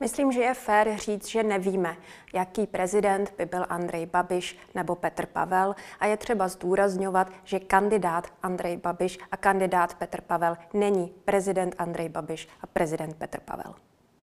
Myslím, že je fér říct, že nevíme, jaký prezident by byl Andrej Babiš nebo Petr Pavel a je třeba zdůrazňovat, že kandidát Andrej Babiš a kandidát Petr Pavel není prezident Andrej Babiš a prezident Petr Pavel.